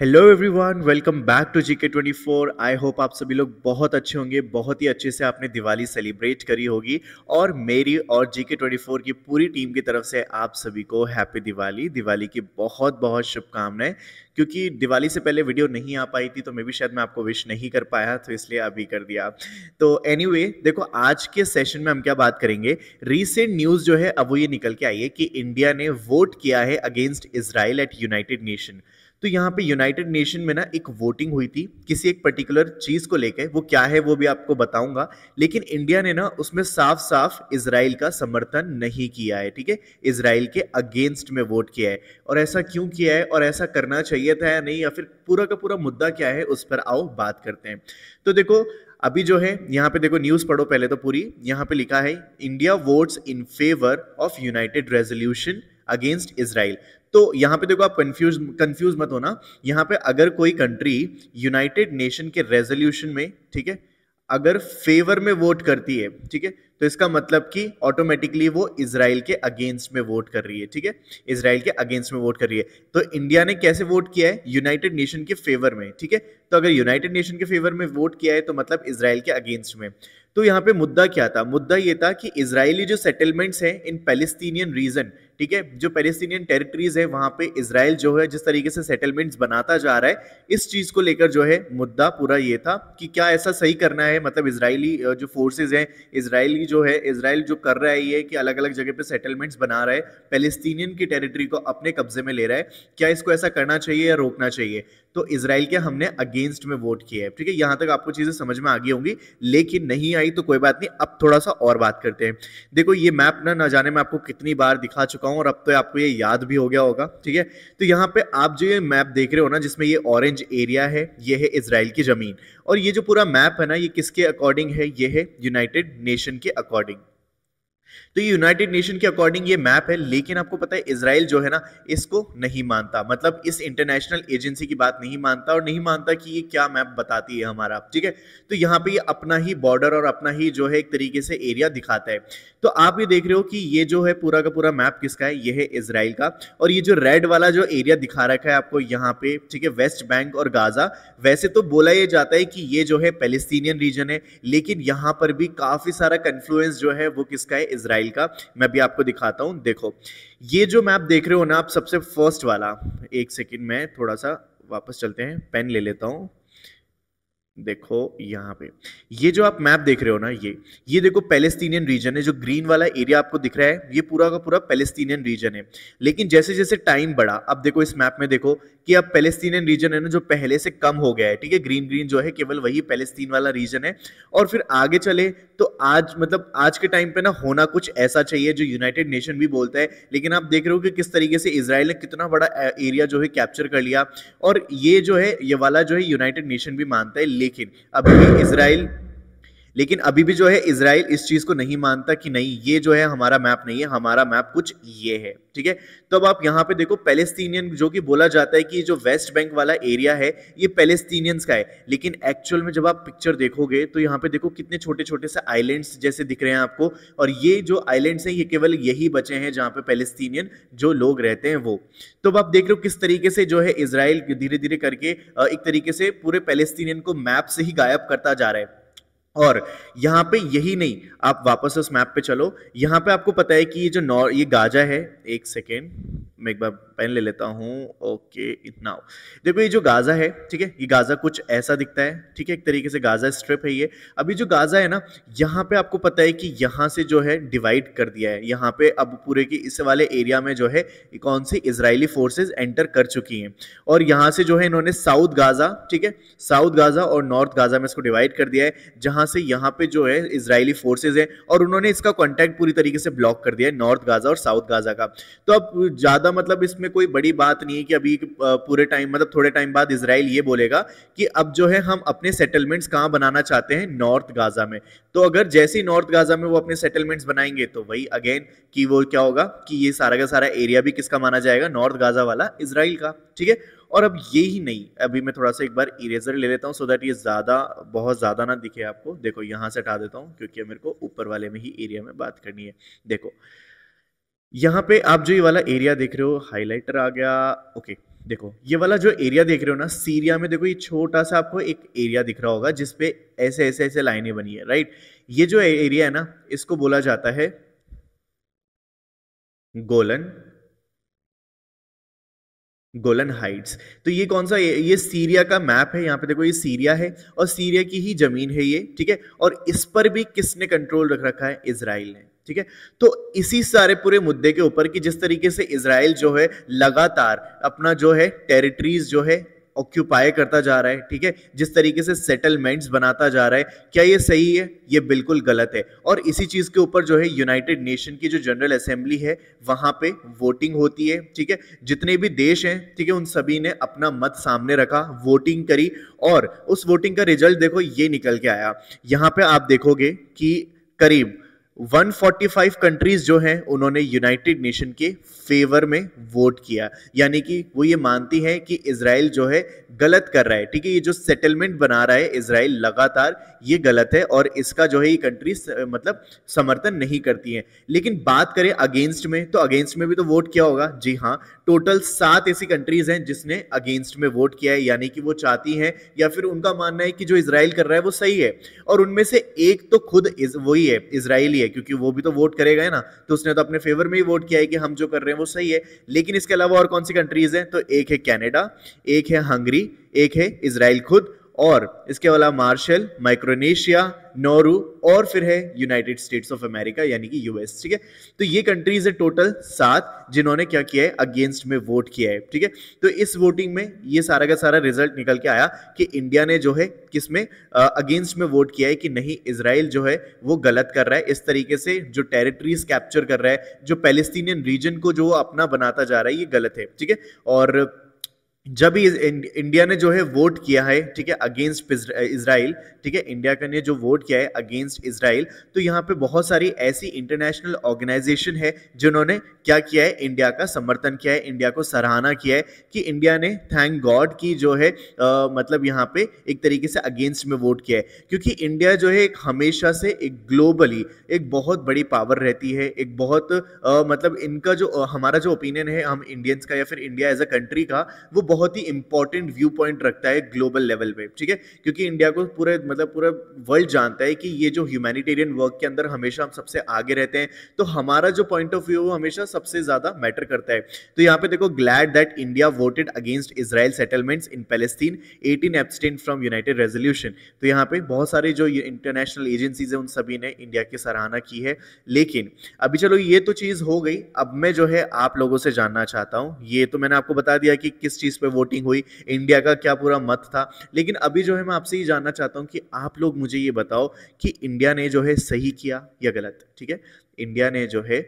hello everyone welcome back to GK 24 I hope आप सभी लोग बहुत अच्छे होंगे बहुत ही अच्छे से आपने दिवाली सेलिब्रेट करी होगी और मेरी और जीके 24 की पूरी टीम की तरफ से आप सभी को हैप्पी दिवाली दिवाली की बहुत बहुत शुभकामनाएं क्योंकि दिवाली से पहले वीडियो नहीं आ पाई थी तो मे भी शायद मैं आपको विश नहीं कर पाया तो इसलिए अभी कर दिया तो एनी anyway, देखो आज के सेशन में हम क्या बात करेंगे रिसेंट न्यूज़ जो है अब वो ये निकल के आई है कि इंडिया ने वोट किया है against Israel at United Nation तो यहाँ पे यूनाइटेड नेशन में ना एक वोटिंग हुई थी किसी एक पर्टिकुलर चीज़ को लेकर वो क्या है वो भी आपको बताऊंगा लेकिन इंडिया ने ना उसमें साफ साफ इसराइल का समर्थन नहीं किया है ठीक है इसराइल के अगेंस्ट में वोट किया है और ऐसा क्यों किया है और ऐसा करना चाहिए था या नहीं या फिर पूरा का पूरा मुद्दा क्या है उस पर आओ बात करते हैं तो देखो अभी जो है यहाँ पे देखो न्यूज़ पढ़ो पहले तो पूरी यहाँ पे लिखा है India votes in favour of United resolution against Israel तो यहाँ पे देखो आप कंफ्यूज कंफ्यूज मत होना यहाँ पे अगर कोई कंट्री यूनाइटेड नेशन के रेजोल्यूशन में ठीक है अगर फेवर में वोट करती है ठीक है तो इसका मतलब कि ऑटोमेटिकली वो इसराइल के अगेंस्ट में वोट कर रही है ठीक है इसराइल के अगेंस्ट में वोट कर रही है तो इंडिया ने कैसे वोट किया है यूनाइटेड नेशन के फेवर में ठीक है तो अगर यूनाइटेड नेशन के फेवर में वोट किया है तो मतलब इसराइल के अगेंस्ट में तो यहाँ पे मुद्दा क्या था मुद्दा ये था कि इसराइली जो सेटलमेंट्स हैं इन पेलेस्तीनियन रीजन ठीक है जो पेलेस्तीनियन टेरिटरीज है वहाँ पे इसराइल जो है जिस तरीके से सेटलमेंट्स बनाता जा रहा है इस चीज़ को लेकर जो है मुद्दा पूरा ये था कि क्या ऐसा सही करना है मतलब इसराइली जो फोर्सेज हैं इसराइली जो है इसराइल जो कर रहा है ये कि अलग अलग जगह पे सेटलमेंट्स बना रहा है पेलेस्तीनियन की टेरिटरी को अपने कब्जे में ले रहा है क्या इसको ऐसा करना चाहिए या रोकना चाहिए तो इसराइल के हमने अगेंस्ट में वोट किया है ठीक है यहाँ तक आपको चीज़ें समझ में आ गई होंगी लेकिन नहीं आई तो कोई बात नहीं अब थोड़ा सा और बात करते हैं देखो ये मैप ना ना जाने में आपको कितनी बार दिखा चुका हूँ और अब तो आपको ये याद भी हो गया होगा ठीक है तो यहाँ पर आप जो ये मैप देख रहे हो ना जिसमें ये ऑरेंज एरिया है ये है इसराइल की ज़मीन और ये जो पूरा मैप है ना ये किसके अकॉर्डिंग है ये है यूनाइटेड नेशन के अकॉर्डिंग तो ये यूनाइटेड नेशन के अकॉर्डिंग ये मैप है लेकिन आपको पता है इसराइल जो है ना इसको नहीं मानता मतलब इस इंटरनेशनल एजेंसी की बात नहीं मानता और नहीं मानता कि ये क्या मैप बताती है हमारा ठीक है तो यहाँ पे ये अपना ही बॉर्डर और अपना ही जो है एक तरीके से एरिया दिखाता है तो आप ये देख रहे हो कि ये जो है पूरा का पूरा मैप किसका है ये है इसराइल का और ये जो रेड वाला जो एरिया दिखा रखा है आपको यहाँ पे ठीक है वेस्ट बैंक और गाजा वैसे तो बोला ये जाता है कि ये जो है पेलेस्तीनियन रीजन है लेकिन यहाँ पर भी काफी सारा कन्फ्लुएंस जो है वो किसका है इसराइल का मैं भी आपको दिखाता हूँ देखो ये जो मैप देख रहे हो ना आप सबसे फर्स्ट वाला एक सेकेंड में थोड़ा सा वापस चलते हैं पेन ले लेता हूँ देखो यहाँ पे ये जो आप मैप देख रहे हो ना ये ये देखो पेलेस्तीनियन रीजन है जो ग्रीन वाला एरिया आपको दिख रहा है ये पूरा का पूरा पेलेस्तीनियन रीजन है लेकिन जैसे जैसे टाइम बढ़ा अब देखो इस मैप में देखो कि अब पेलेस्तीनियन रीजन है ना जो पहले से कम हो गया है ठीक है ग्रीन ग्रीन जो है केवल वही पेलेस्तीन वाला रीजन है और फिर आगे चले तो आज मतलब आज के टाइम पे ना होना कुछ ऐसा चाहिए जो यूनाइटेड नेशन भी बोलता है लेकिन आप देख रहे हो कि किस तरीके से इसराइल ने कितना बड़ा एरिया जो है कैप्चर कर लिया और ये जो है ये वाला जो है यूनाइटेड नेशन भी मानता है लेकिन अभी भी इसराइल लेकिन अभी भी जो है इसराइल इस चीज को नहीं मानता कि नहीं ये जो है हमारा मैप नहीं है हमारा मैप कुछ ये है ठीक है तो अब आप यहाँ पे देखो पेलेस्तीनियन जो कि बोला जाता है कि जो वेस्ट बैंक वाला एरिया है ये पेलेस्तीनियंस का है लेकिन एक्चुअल में जब आप पिक्चर देखोगे तो यहाँ पे देखो कितने छोटे छोटे से आइलैंड्स जैसे दिख रहे हैं आपको और ये जो आइलैंड्स हैं ये केवल यही बचे हैं जहाँ पे पेलेस्तीनियन जो लोग रहते हैं वो तो अब आप देख रहे हो किस तरीके से जो है इसराइल धीरे धीरे करके एक तरीके से पूरे पेलेस्तीनियन को मैप से ही गायब करता जा रहा है और यहाँ पे यही नहीं आप वापस उस मैप पे चलो यहाँ पे आपको पता है कि ये जो नॉर ये गाजा है एक सेकेंड मैं एक बार पेन ले लेता हूँ ओके नाउ देखो ये जो गाज़ा है ठीक है ये गाज़ा कुछ ऐसा दिखता है ठीक है एक तरीके से गाज़ा स्ट्रिप है ये अभी जो गाज़ा है ना यहाँ पे आपको पता है कि यहाँ से जो है डिवाइड कर दिया है यहाँ पे अब पूरे की इस वाले एरिया में जो है कौन सी इसराइली फोर्सेज एंटर कर चुकी हैं और यहाँ से जो है इन्होंने साउथ गाज़ा ठीक है साउथ गाज़ा और नॉर्थ गाज़ा में इसको डिवाइड कर दिया है जहाँ से यहाँ पे जो है इसराइली फोर्सेज है और उन्होंने इसका कॉन्टैक्ट पूरी तरीके से ब्लॉक कर दिया है नॉर्थ गाज़ा और साउथ गाज़ा का तो अब ज़्यादा ज़्यादा मतलब इसमें कोई बड़ी बात नहीं है कि अभी पूरे टाइम मतलब थोड़े टाइम बाद इसराइल ये बोलेगा कि अब जो है हम अपने सेटलमेंट्स कहाँ बनाना चाहते हैं नॉर्थ गाज़ा में तो अगर जैसे ही नॉर्थ गाज़ा में वो अपने सेटलमेंट्स बनाएंगे तो वही अगेन कि वो क्या होगा कि ये सारा का सारा एरिया भी किसका माना जाएगा नॉर्थ गाज़ा वाला इसराइल का ठीक है और अब ये ही नहीं अभी मैं थोड़ा सा एक बार इरेजर ले लेता हूँ सो दैट ये ज़्यादा बहुत ज़्यादा ना दिखे आपको देखो यहाँ से हटा देता हूँ क्योंकि मेरे को ऊपर वाले में ही एरिया में बात करनी है देखो यहाँ पे आप जो ये वाला एरिया देख रहे हो हाईलाइटर आ गया ओके देखो ये वाला जो एरिया देख रहे हो ना सीरिया में देखो ये छोटा सा आपको एक एरिया दिख रहा होगा जिसपे ऐसे ऐसे ऐसे लाइनें बनी है राइट ये जो एरिया है ना इसको बोला जाता है गोलन गोलन हाइट्स तो ये कौन सा ये, ये सीरिया का मैप है यहाँ पे देखो ये सीरिया है और सीरिया की ही जमीन है ये ठीक है और इस पर भी किसने कंट्रोल रख रखा है इसराइल ने ठीक है तो इसी सारे पूरे मुद्दे के ऊपर कि जिस तरीके से इसराइल जो है लगातार अपना जो है टेरिटरीज जो है ऑक्यूपाई करता जा रहा है ठीक है जिस तरीके से सेटलमेंट्स बनाता जा रहा है क्या ये सही है ये बिल्कुल गलत है और इसी चीज़ के ऊपर जो है यूनाइटेड नेशन की जो जनरल असेंबली है वहां पे वोटिंग होती है ठीक है जितने भी देश हैं ठीक है उन सभी ने अपना मत सामने रखा वोटिंग करी और उस वोटिंग का रिजल्ट देखो ये निकल के आया यहाँ पर आप देखोगे कि करीब 145 कंट्रीज जो हैं उन्होंने यूनाइटेड नेशन के फेवर में वोट किया यानी कि वो ये मानती हैं कि इसराइल जो है गलत कर रहा है ठीक है ये जो सेटलमेंट बना रहा है इसराइल लगातार ये गलत है और इसका जो है ये कंट्री मतलब समर्थन नहीं करती है लेकिन बात करें अगेंस्ट में तो अगेंस्ट में भी तो वोट किया होगा जी हाँ टोटल सात ऐसी कंट्रीज हैं जिसने अगेंस्ट में वोट किया है यानी कि वो चाहती हैं या फिर उनका मानना है कि जो इसराइल कर रहा है वो सही है और उनमें से एक तो खुद वही है इसराइली है है क्योंकि वो भी तो वोट करेगा है ना तो उसने तो अपने फेवर में ही वोट किया है कि हम जो कर रहे हैं वो सही है लेकिन इसके अलावा और कौन सी कंट्रीज हैं तो एक है कैनेडा एक है हंगरी एक है इसराइल खुद और इसके अलावा मार्शल माइक्रोनेशिया नोरू और फिर है यूनाइटेड स्टेट्स ऑफ अमेरिका यानी कि यूएस ठीक है तो ये कंट्रीज है टोटल सात जिन्होंने क्या किया है अगेंस्ट में वोट किया है ठीक है तो इस वोटिंग में ये सारा का सारा रिजल्ट निकल के आया कि इंडिया ने जो है किस में अगेंस्ट में वोट किया है कि नहीं इसराइल जो है वो गलत कर रहा है इस तरीके से जो टेरिटरीज कैप्चर कर रहा है जो पैलेस्तीनियन रीजन को जो अपना बनाता जा रहा है ये गलत है ठीक है और जब इंडिया ने जो है वोट किया है ठीक है अगेंस्ट इसराइल ठीक है इंडिया का ने जो वोट किया है अगेंस्ट इसराइल तो यहाँ पे बहुत सारी ऐसी इंटरनेशनल ऑर्गेनाइजेशन है जिन्होंने क्या किया है इंडिया का समर्थन किया है इंडिया को सराहना किया है कि इंडिया ने थैंक गॉड की जो है आ, मतलब यहाँ पे एक तरीके से अगेंस्ट में वोट किया है क्योंकि इंडिया जो है एक हमेशा से एक ग्लोबली एक बहुत बड़ी पावर रहती है एक बहुत आ, मतलब इनका जो हमारा जो ओपिनियन है हम इंडियंस का या फिर इंडिया एज अ कंट्री का वो बहुत बहुत ही इंपॉर्टेंट व्यू पॉइंट रखता है ग्लोबल लेवल पे ठीक है क्योंकि इंडिया को पूरे मतलब पूरा वर्ल्ड जानता है कि ये जो ह्यूमैनिटेरियन वर्क के अंदर हमेशा हम सबसे आगे रहते हैं तो हमारा जो पॉइंट ऑफ व्यू हमेशा सबसे ज़्यादा मैटर करता है तो यहाँ पे देखो glad that India voted against Israel settlement in Palestine eighteen abstain from United resolution तो यहाँ पे बहुत सारे जो इंटरनेशनल एजेंसीज है उन सभी ने इंडिया की सराहना की है लेकिन अभी चलो ये तो चीज़ हो गई अब मैं जो है आप लोगों से जानना चाहता हूँ ये तो मैंने आपको बता दिया कि किस चीज़ पे पे वोटिंग हुई इंडिया का क्या पूरा मत था लेकिन अभी जो है मैं आपसे ये जानना चाहता हूँ कि आप लोग मुझे ये बताओ कि इंडिया ने जो है सही किया या गलत ठीक है इंडिया ने जो है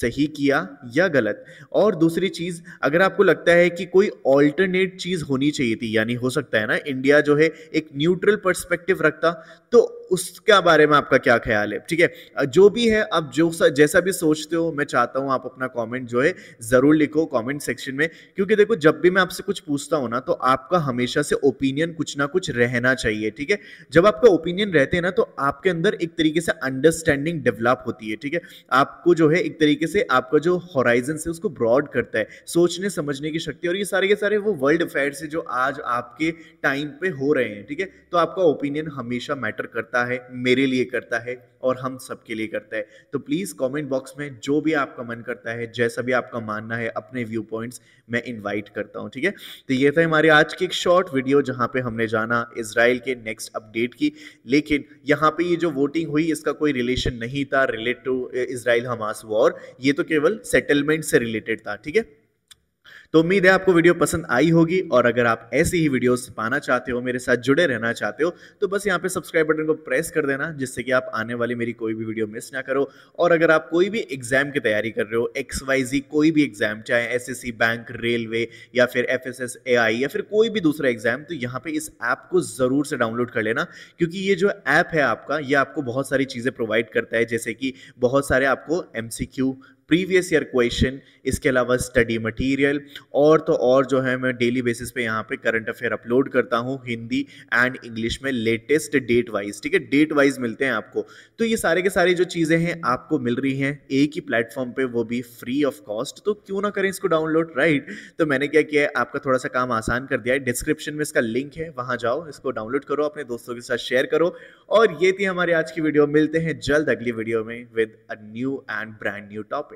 सही किया या गलत और दूसरी चीज़ अगर आपको लगता है कि कोई ऑल्टरनेट चीज़ होनी चाहिए थी यानी हो सकता है ना इंडिया जो है एक न्यूट्रल पर्सपेक्टिव रखता तो उसका बारे में आपका क्या ख्याल है ठीक है जो भी है आप जो सा, जैसा भी सोचते हो मैं चाहता हूँ आप अपना कॉमेंट जो है ज़रूर लिखो कॉमेंट सेक्शन में क्योंकि देखो जब भी मैं आपसे कुछ पूछता हूँ ना तो आपका हमेशा से ओपिनियन कुछ ना कुछ रहना चाहिए ठीक है जब आपका ओपिनियन रहते हैं ना तो आपके अंदर एक तरीके से अंडरस्टैंडिंग डेवलप होती है ठीक है आपको जो है एक तरीके से आपका जो हॉराइजन से उसको ब्रॉड करता है सोचने समझने की शक्ति और ये सारे के सारे वो वर्ल्ड अफेयर से जो आज आपके टाइम पे हो रहे हैं ठीक है तो आपका ओपिनियन हमेशा मैटर करता है मेरे लिए करता है और हम सबके लिए करता है तो प्लीज़ कमेंट बॉक्स में जो भी आपका मन करता है जैसा भी आपका मानना है अपने व्यू पॉइंट्स मैं इनवाइट करता हूँ ठीक है तो ये था हमारे आज की एक शॉर्ट वीडियो जहाँ पे हमने जाना इसराइल के नेक्स्ट अपडेट की लेकिन यहाँ पे ये जो वोटिंग हुई इसका कोई रिलेशन नहीं था relate to Israel Hamas war ये तो केवल सेटलमेंट से रिलेटेड था ठीक है तो उम्मीद है आपको वीडियो पसंद आई होगी और अगर आप ऐसी ही वीडियोस पाना चाहते हो मेरे साथ जुड़े रहना चाहते हो तो बस यहाँ पे सब्सक्राइब बटन को प्रेस कर देना जिससे कि आप आने वाली मेरी कोई भी वीडियो मिस ना करो और अगर आप कोई भी एग्जाम की तैयारी कर रहे हो एक्स वाई जी कोई भी एग्जाम चाहे एस बैंक रेलवे या फिर एफ एस या फिर कोई भी दूसरा एग्जाम तो यहाँ पे इस ऐप को ज़रूर से डाउनलोड कर लेना क्योंकि ये जो ऐप है आपका ये आपको बहुत सारी चीज़ें प्रोवाइड करता है जैसे कि बहुत सारे आपको एम प्रीवियस ईयर क्वेश्चन इसके अलावा स्टडी मटेरियल और तो और जो है मैं डेली बेसिस पे यहाँ पे करंट अफेयर अपलोड करता हूँ हिंदी एंड इंग्लिश में लेटेस्ट डेट वाइज ठीक है डेट वाइज मिलते हैं आपको तो ये सारे के सारे जो चीज़ें हैं आपको मिल रही हैं एक ही प्लेटफॉर्म पर वो भी फ्री ऑफ कॉस्ट तो क्यों ना करें इसको डाउनलोड राइट तो मैंने क्या किया है आपका थोड़ा सा काम आसान कर दिया है डिस्क्रिप्शन में इसका लिंक है वहाँ जाओ इसको डाउनलोड करो अपने दोस्तों के साथ शेयर करो और ये थी हमारी आज की वीडियो मिलते हैं जल्द अगली वीडियो में with a new and brand new topic